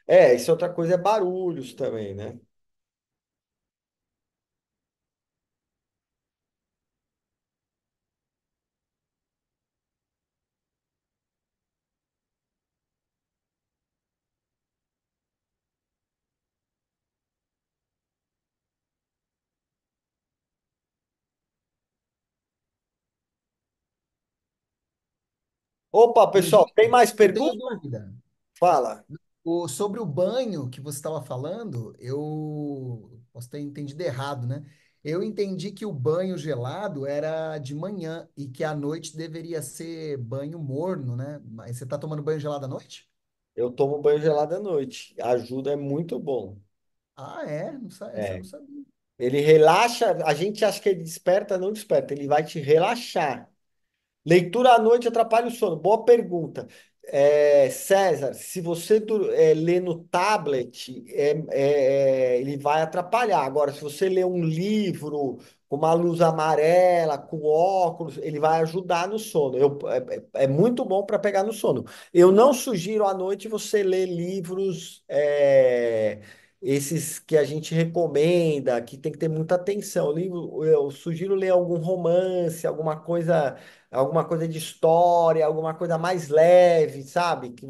É, isso é outra coisa, é barulhos também, né? Opa, pessoal, tem mais Eu tenho perguntas? dúvida. Fala. O- sobre o banho que você estava falando, eu posso ter entendido errado, né? Eu entendi que o banho gelado era de manhã e que à noite deveria ser banho morno, né? Mas você está tomando banho gelado à noite? Eu tomo banho gelado à noite. Ajuda, é muito bom. Ah, é? Não essa é. eu É. não sabia. Ele relaxa, a gente acha que ele desperta, não desperta, ele vai te relaxar. Leitura à noite atrapalha o sono. Boa pergunta. É, César, se você ler é, no tablet, é, é- é- ele vai atrapalhar. Agora, se você ler um livro com uma luz amarela, com óculos, ele vai ajudar no sono. Eu- é, é-, é muito bom para pegar no sono. Eu não sugiro à noite você ler livros, é, esses que a gente recomenda, que tem que ter muita atenção. Livro, eu sugiro ler algum romance, alguma coisa alguma coisa de história, alguma coisa mais leve, sabe? Que,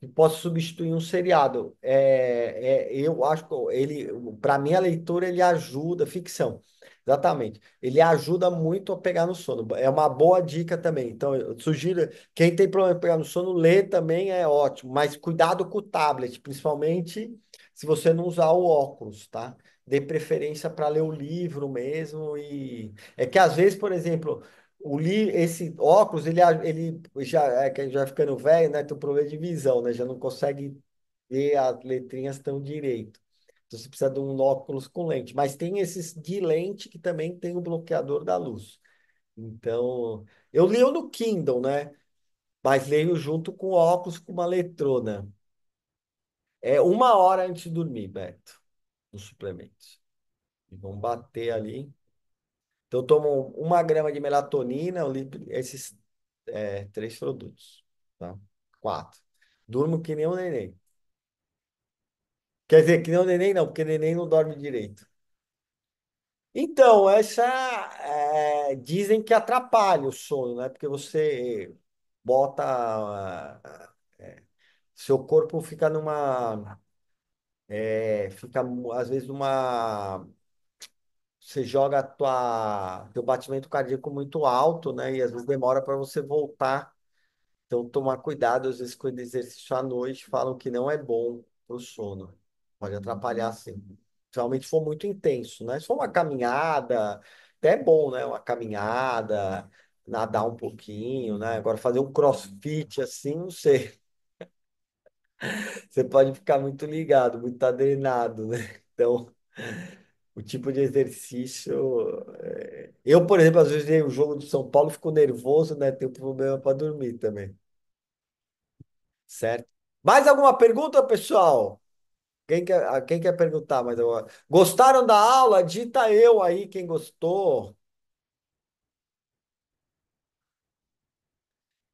que possa substituir um seriado. É, é, eu acho que ele, para mim, a leitura ele ajuda, ficção. Exatamente. Ele ajuda muito a pegar no sono. É uma boa dica também. Então, eu sugiro, quem tem problema de pegar no sono, ler também é ótimo, mas cuidado com o tablet, principalmente se você não usar o óculos, tá? Dê preferência para ler o livro mesmo e é que às vezes, por exemplo, o li, esse óculos, ele, ele já é que já ficando velho, né? Tem um problema de visão, né? Já não consegue ver as letrinhas tão direito. Então você precisa de um óculos com lente. Mas tem esses de lente que também tem o um bloqueador da luz. Então, eu leio no Kindle, né? Mas leio junto com óculos com uma letrona. É uma hora antes de dormir, Beto, nos suplementos. E vão bater ali. Então, eu tomo uma grama de melatonina, esses é, três produtos, tá? Quatro. Durmo que nem um neném. Quer dizer, que nem um neném não, porque neném não dorme direito. Então, essa é, dizem que atrapalha o sono, né? Porque você bota é, seu corpo fica numa é, fica às vezes numa você joga tua, teu batimento cardíaco muito alto, né? E às vezes demora para você voltar. Então, tomar cuidado, às vezes, com exercício à noite, falam que não é bom para o sono. Pode atrapalhar, sim. Realmente se for muito intenso, né? Se for uma caminhada, até é bom, né? Uma caminhada, nadar um pouquinho, né? Agora, fazer um crossfit assim, não sei. Você pode ficar muito ligado, muito adrenado, né? Então o tipo de exercício. Eh, eu, por exemplo, às vezes vejo o jogo do São Paulo, fico nervoso, né? Tenho problema para dormir também, certo? Mais alguma pergunta, pessoal? Quem quer, ah, quem quer perguntar mais alguma? Gostaram da aula? Dita eu aí quem gostou.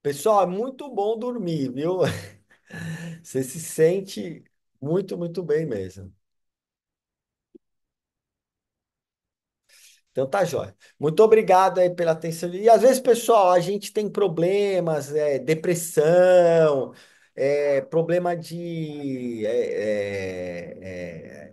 Pessoal, é muito bom dormir, viu? Você se sente muito, muito bem mesmo. Então tá jóia. Muito obrigado aí pela atenção. E às vezes, pessoal, a gente tem problemas, é, depressão, é, problema de. É, é,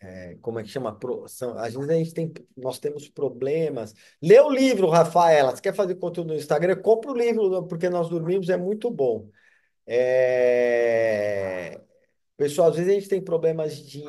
é, é como é que chama? são, às vezes a gente tem, nós temos problemas. Lê o livro, Rafaela. Você quer fazer conteúdo no Instagram? Compra o livro, porque nós dormimos, é muito bom. É... Pessoal, às vezes a gente tem problemas de,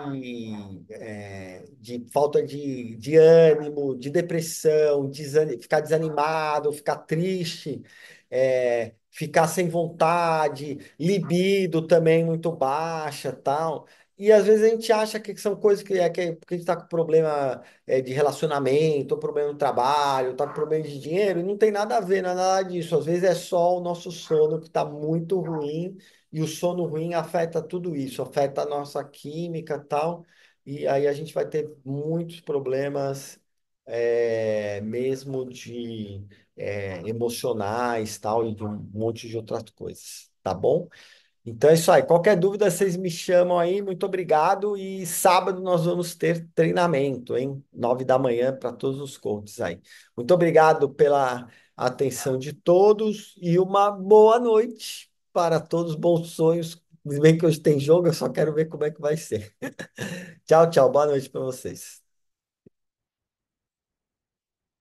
é, de falta de, de ânimo, de depressão, desan ficar desanimado, ficar triste, é, ficar sem vontade, libido também muito baixa, tal. E às vezes a gente acha que são coisas que é que a gente está com problema é, de relacionamento, ou problema no trabalho, está com problema de dinheiro, e não tem nada a ver, é nada disso. Às vezes é só o nosso sono que está muito ruim e o sono ruim afeta tudo isso, afeta a nossa química tal, e aí a gente vai ter muitos problemas é, mesmo de é, emocionais tal, e de um monte de outras coisas, tá bom? Então é isso aí. Qualquer dúvida, vocês me chamam aí. Muito obrigado. E sábado nós vamos ter treinamento, hein? Nove da manhã para todos os coaches aí. Muito obrigado pela atenção de todos e uma boa noite para todos, bons sonhos. Bem que hoje tem jogo, eu só quero ver como é que vai ser. tchau, tchau. Boa noite para vocês.